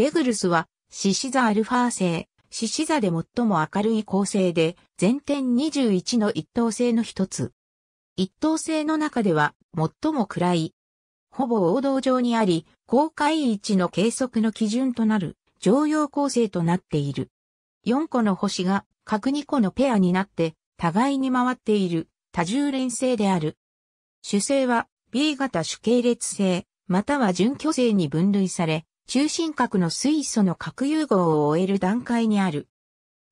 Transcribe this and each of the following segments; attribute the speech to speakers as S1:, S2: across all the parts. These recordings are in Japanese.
S1: レグルスは、獅子座アルファ星、獅子座で最も明るい構成で、全天21の一等星の一つ。一等星の中では、最も暗い。ほぼ王道上にあり、公開位置の計測の基準となる、常用構成となっている。4個の星が、各2個のペアになって、互いに回っている、多重連星である。主星は、B 型主系列星、または準巨星に分類され、中心核の水素の核融合を終える段階にある。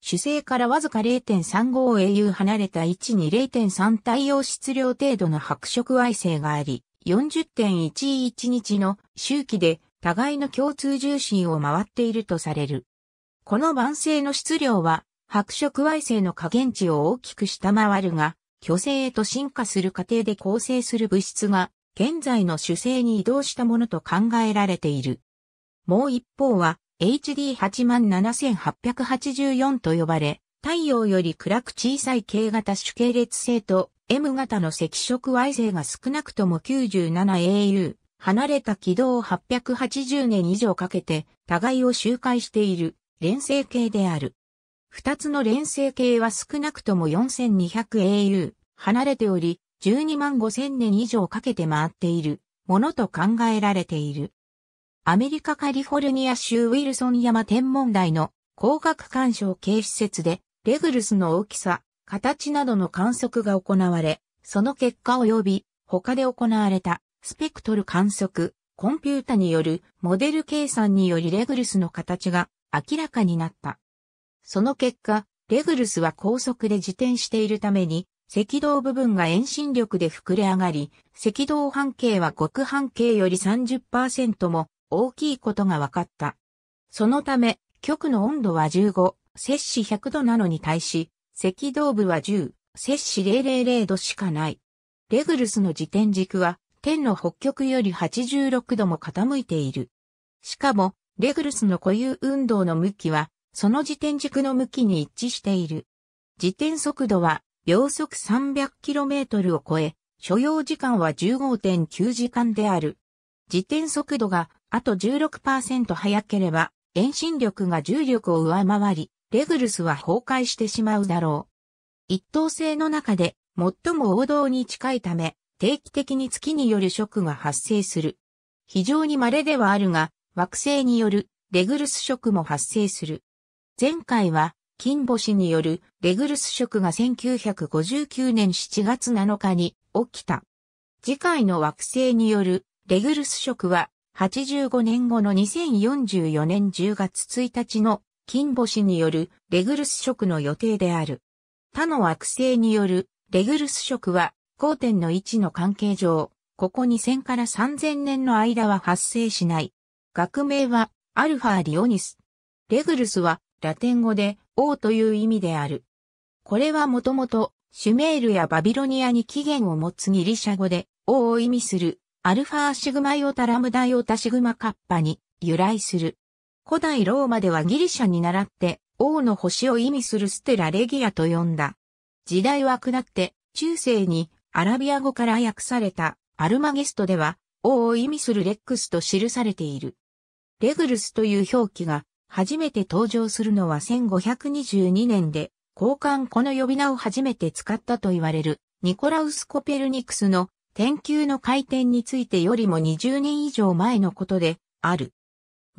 S1: 主星からわずか 0.35au 離れた位置に0.3太陽質量程度の白色矮星があり、40.11日の周期で互いの共通重心を回っているとされる。この晩星の質量は白色矮星の下限値を大きく下回るが、巨星へと進化する過程で構成する物質が現在の主星に移動したものと考えられている。もう一方は HD87884 と呼ばれ、太陽より暗く小さい K 型主系列星と M 型の赤色 Y 星が少なくとも 97AU 離れた軌道を880年以上かけて互いを周回している連星系である。二つの連星系は少なくとも 4200AU 離れており12万5000年以上かけて回っているものと考えられている。アメリカカリフォルニア州ウィルソン山天文台の光学鑑賞系施設で、レグルスの大きさ、形などの観測が行われ、その結果及び、他で行われたスペクトル観測、コンピュータによるモデル計算によりレグルスの形が明らかになった。その結果、レグルスは高速で自転しているために、赤道部分が遠心力で膨れ上がり、赤道半径は極半径より30%も大きいことが分かった。そのため、極の温度は15、摂氏100度なのに対し、赤道部は10、摂氏000度しかない。レグルスの自転軸は、天の北極より86度も傾いている。しかも、レグルスの固有運動の向きは、その自転軸の向きに一致している。自転速度は、秒速 300km を超え、所要時間は15.9時間である。自転速度があと16%早ければ、遠心力が重力を上回り、レグルスは崩壊してしまうだろう。一等星の中で最も王道に近いため、定期的に月による食が発生する。非常に稀ではあるが、惑星によるレグルス食も発生する。前回は、金星によるレグルス食が1959年7月7日に起きた。次回の惑星によるレグルス食は85年後の2044年10月1日の金星によるレグルス食の予定である。他の惑星によるレグルス食は交点の位置の関係上、ここ2000から3000年の間は発生しない。学名はアルファ・リオニス。レグルスはラテン語で王という意味である。これはもともとシュメールやバビロニアに起源を持つギリシャ語で王を意味するアルファシグマイオタラムダイオタシグマカッパに由来する。古代ローマではギリシャに倣って王の星を意味するステラレギアと呼んだ。時代は下って中世にアラビア語から訳されたアルマゲストでは王を意味するレックスと記されている。レグルスという表記が初めて登場するのは1522年で、交換この呼び名を初めて使ったと言われるニコラウス・コペルニクスの天球の回転についてよりも20年以上前のことである。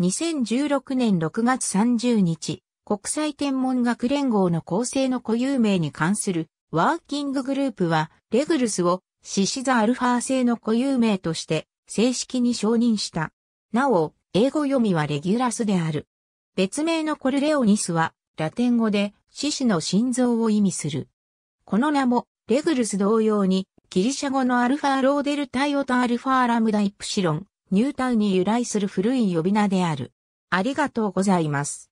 S1: 2016年6月30日、国際天文学連合の構成の固有名に関するワーキンググループは、レグルスをシシザアルファ製の固有名として正式に承認した。なお、英語読みはレギュラスである。別名のコルレオニスは、ラテン語で獅子の心臓を意味する。この名も、レグルス同様に、ギリシャ語のアルファローデルタイオとアルファラムダイプシロン、ニュータウに由来する古い呼び名である。ありがとうございます。